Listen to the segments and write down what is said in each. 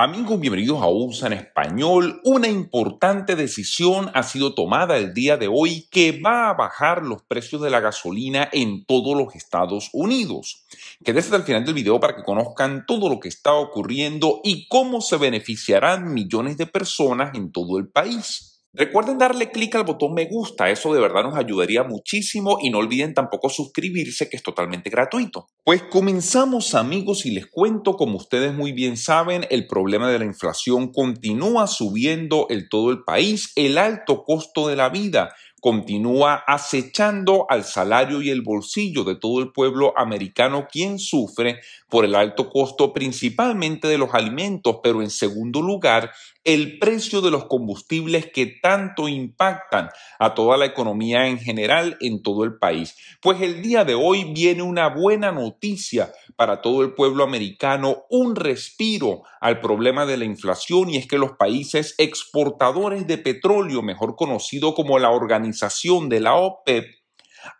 Amigos, bienvenidos a USA en español. Una importante decisión ha sido tomada el día de hoy que va a bajar los precios de la gasolina en todos los Estados Unidos. Quédense hasta el final del video para que conozcan todo lo que está ocurriendo y cómo se beneficiarán millones de personas en todo el país. Recuerden darle clic al botón me gusta, eso de verdad nos ayudaría muchísimo y no olviden tampoco suscribirse que es totalmente gratuito. Pues comenzamos amigos y les cuento, como ustedes muy bien saben, el problema de la inflación continúa subiendo en todo el país, el alto costo de la vida continúa acechando al salario y el bolsillo de todo el pueblo americano, quien sufre por el alto costo principalmente de los alimentos, pero en segundo lugar, el precio de los combustibles que tanto impactan a toda la economía en general en todo el país. Pues el día de hoy viene una buena noticia para todo el pueblo americano, un respiro al problema de la inflación y es que los países exportadores de petróleo, mejor conocido como la organización de la OPEP, e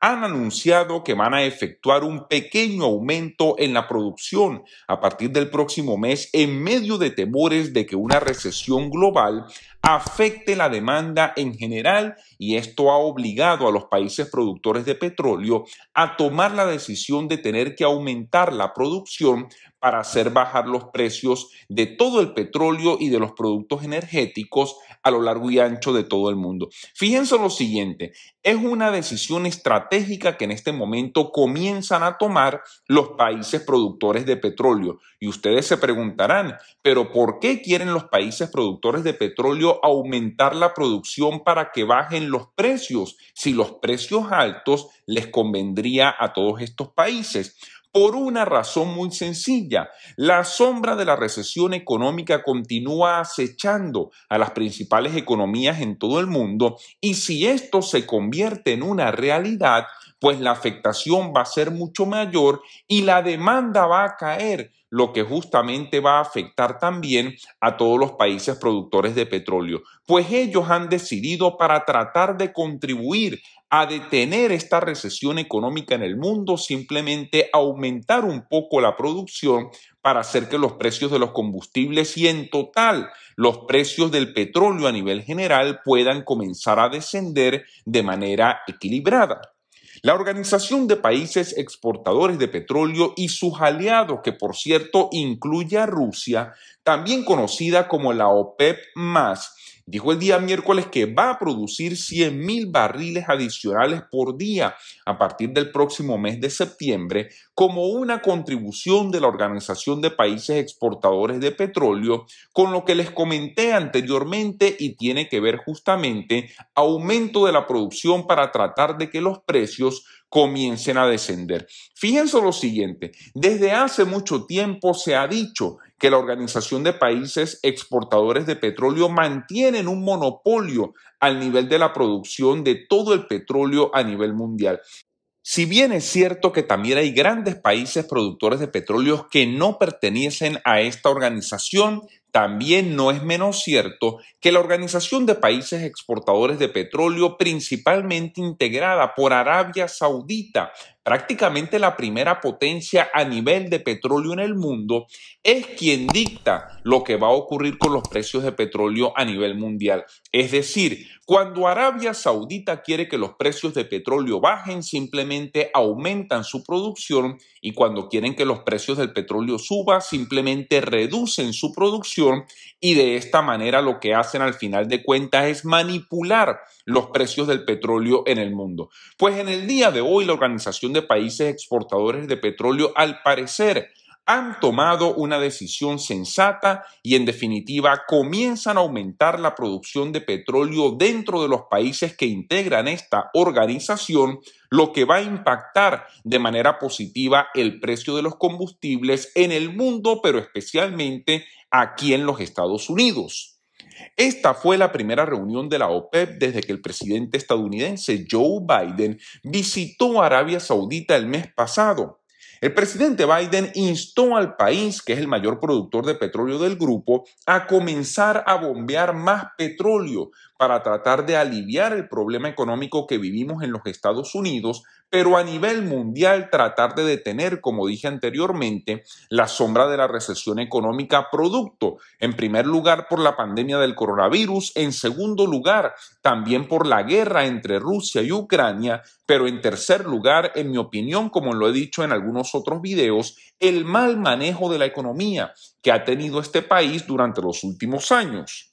han anunciado que van a efectuar un pequeño aumento en la producción a partir del próximo mes en medio de temores de que una recesión global afecte la demanda en general y esto ha obligado a los países productores de petróleo a tomar la decisión de tener que aumentar la producción para hacer bajar los precios de todo el petróleo y de los productos energéticos a lo largo y ancho de todo el mundo. Fíjense lo siguiente, es una decisión estratégica que en este momento comienzan a tomar los países productores de petróleo. Y ustedes se preguntarán, pero ¿por qué quieren los países productores de petróleo aumentar la producción para que bajen los precios. Si los precios altos les convendría a todos estos países por una razón muy sencilla. La sombra de la recesión económica continúa acechando a las principales economías en todo el mundo y si esto se convierte en una realidad, pues la afectación va a ser mucho mayor y la demanda va a caer, lo que justamente va a afectar también a todos los países productores de petróleo, pues ellos han decidido para tratar de contribuir a detener esta recesión económica en el mundo, simplemente aumentar un poco la producción para hacer que los precios de los combustibles y en total los precios del petróleo a nivel general puedan comenzar a descender de manera equilibrada. La Organización de Países Exportadores de Petróleo y sus aliados, que por cierto incluye a Rusia, también conocida como la OPEP, Dijo el día miércoles que va a producir 100 mil barriles adicionales por día a partir del próximo mes de septiembre como una contribución de la Organización de Países Exportadores de Petróleo con lo que les comenté anteriormente y tiene que ver justamente aumento de la producción para tratar de que los precios comiencen a descender. Fíjense lo siguiente, desde hace mucho tiempo se ha dicho que la Organización de Países Exportadores de Petróleo mantienen un monopolio al nivel de la producción de todo el petróleo a nivel mundial. Si bien es cierto que también hay grandes países productores de petróleo que no pertenecen a esta organización, también no es menos cierto que la Organización de Países Exportadores de Petróleo, principalmente integrada por Arabia Saudita, prácticamente la primera potencia a nivel de petróleo en el mundo, es quien dicta lo que va a ocurrir con los precios de petróleo a nivel mundial. Es decir, cuando Arabia Saudita quiere que los precios de petróleo bajen, simplemente aumentan su producción y cuando quieren que los precios del petróleo suban, simplemente reducen su producción y de esta manera lo que hacen al final de cuentas es manipular los precios del petróleo en el mundo. Pues en el día de hoy la Organización de Países Exportadores de Petróleo al parecer han tomado una decisión sensata y en definitiva comienzan a aumentar la producción de petróleo dentro de los países que integran esta organización, lo que va a impactar de manera positiva el precio de los combustibles en el mundo, pero especialmente aquí en los Estados Unidos. Esta fue la primera reunión de la OPEP desde que el presidente estadounidense Joe Biden visitó Arabia Saudita el mes pasado. El presidente Biden instó al país, que es el mayor productor de petróleo del grupo, a comenzar a bombear más petróleo para tratar de aliviar el problema económico que vivimos en los Estados Unidos, pero a nivel mundial tratar de detener, como dije anteriormente, la sombra de la recesión económica producto, en primer lugar por la pandemia del coronavirus, en segundo lugar también por la guerra entre Rusia y Ucrania, pero en tercer lugar, en mi opinión, como lo he dicho en algunos otros videos el mal manejo de la economía que ha tenido este país durante los últimos años.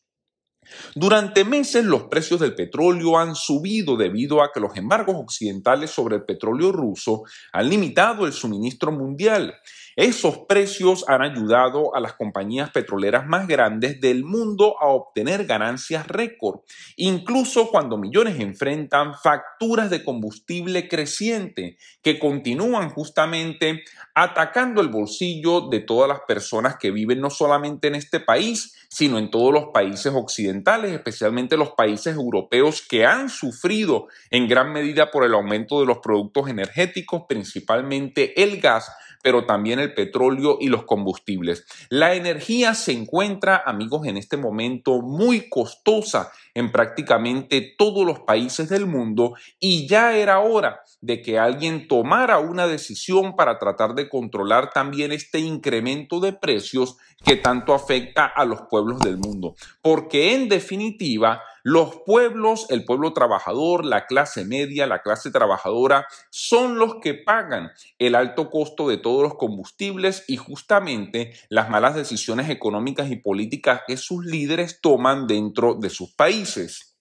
Durante meses los precios del petróleo han subido debido a que los embargos occidentales sobre el petróleo ruso han limitado el suministro mundial. Esos precios han ayudado a las compañías petroleras más grandes del mundo a obtener ganancias récord, incluso cuando millones enfrentan facturas de combustible creciente que continúan justamente atacando el bolsillo de todas las personas que viven no solamente en este país, sino en todos los países occidentales especialmente los países europeos que han sufrido en gran medida por el aumento de los productos energéticos, principalmente el gas, pero también el petróleo y los combustibles. La energía se encuentra, amigos, en este momento muy costosa en prácticamente todos los países del mundo y ya era hora de que alguien tomara una decisión para tratar de controlar también este incremento de precios que tanto afecta a los pueblos del mundo. Porque en definitiva, los pueblos, el pueblo trabajador, la clase media, la clase trabajadora, son los que pagan el alto costo de todos los combustibles y justamente las malas decisiones económicas y políticas que sus líderes toman dentro de sus países.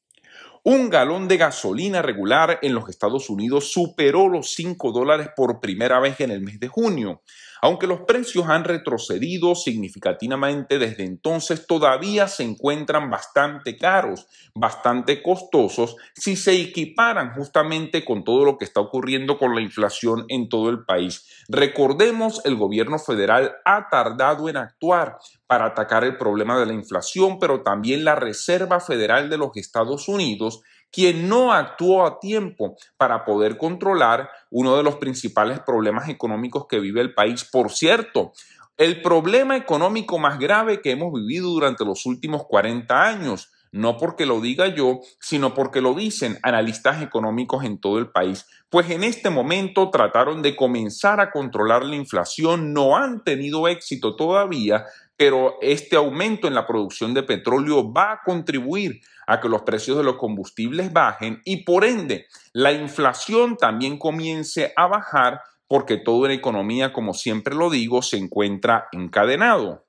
Un galón de gasolina regular en los Estados Unidos superó los 5 dólares por primera vez en el mes de junio. Aunque los precios han retrocedido significativamente desde entonces, todavía se encuentran bastante caros, bastante costosos, si se equiparan justamente con todo lo que está ocurriendo con la inflación en todo el país. Recordemos, el gobierno federal ha tardado en actuar para atacar el problema de la inflación, pero también la Reserva Federal de los Estados Unidos quien no actuó a tiempo para poder controlar uno de los principales problemas económicos que vive el país. Por cierto, el problema económico más grave que hemos vivido durante los últimos 40 años no porque lo diga yo, sino porque lo dicen analistas económicos en todo el país, pues en este momento trataron de comenzar a controlar la inflación, no han tenido éxito todavía, pero este aumento en la producción de petróleo va a contribuir a que los precios de los combustibles bajen y por ende la inflación también comience a bajar porque toda la economía, como siempre lo digo, se encuentra encadenado.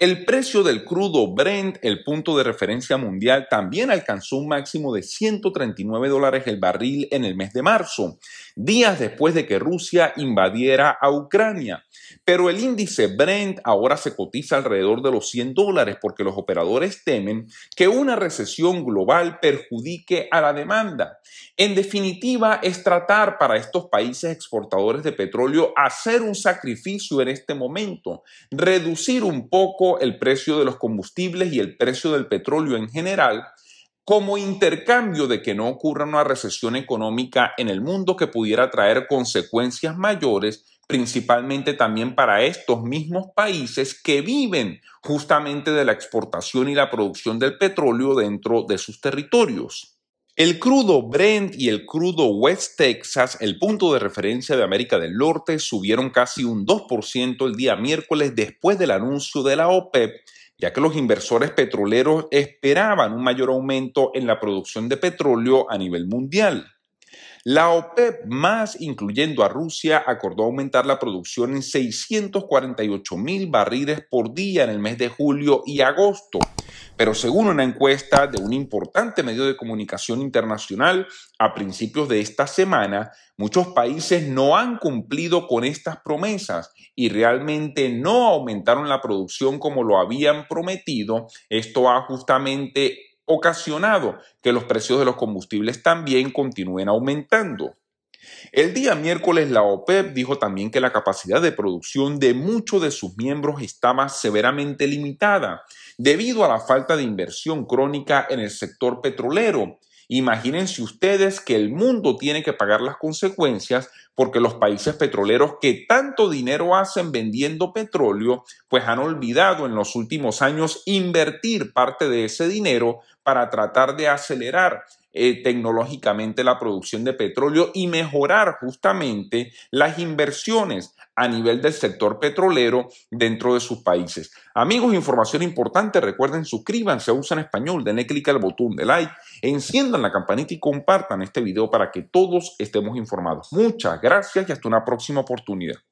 El precio del crudo Brent, el punto de referencia mundial, también alcanzó un máximo de 139 dólares el barril en el mes de marzo, días después de que Rusia invadiera a Ucrania. Pero el índice Brent ahora se cotiza alrededor de los 100 dólares porque los operadores temen que una recesión global perjudique a la demanda. En definitiva, es tratar para estos países exportadores de petróleo hacer un sacrificio en este momento, reducir un poco el precio de los combustibles y el precio del petróleo en general como intercambio de que no ocurra una recesión económica en el mundo que pudiera traer consecuencias mayores, principalmente también para estos mismos países que viven justamente de la exportación y la producción del petróleo dentro de sus territorios. El crudo Brent y el crudo West Texas, el punto de referencia de América del Norte, subieron casi un 2% el día miércoles después del anuncio de la OPEP ya que los inversores petroleros esperaban un mayor aumento en la producción de petróleo a nivel mundial. La OPEP más, incluyendo a Rusia, acordó aumentar la producción en 648 mil barriles por día en el mes de julio y agosto, pero según una encuesta de un importante medio de comunicación internacional, a principios de esta semana, muchos países no han cumplido con estas promesas y realmente no aumentaron la producción como lo habían prometido. Esto ha justamente ocasionado que los precios de los combustibles también continúen aumentando. El día miércoles la OPEP e dijo también que la capacidad de producción de muchos de sus miembros estaba severamente limitada debido a la falta de inversión crónica en el sector petrolero. Imagínense ustedes que el mundo tiene que pagar las consecuencias porque los países petroleros que tanto dinero hacen vendiendo petróleo, pues han olvidado en los últimos años invertir parte de ese dinero para tratar de acelerar eh, tecnológicamente la producción de petróleo y mejorar justamente las inversiones a nivel del sector petrolero dentro de sus países. Amigos, información importante, recuerden suscríbanse a Usan Español, denle clic al botón de like, enciendan la campanita y compartan este video para que todos estemos informados. Muchas gracias y hasta una próxima oportunidad.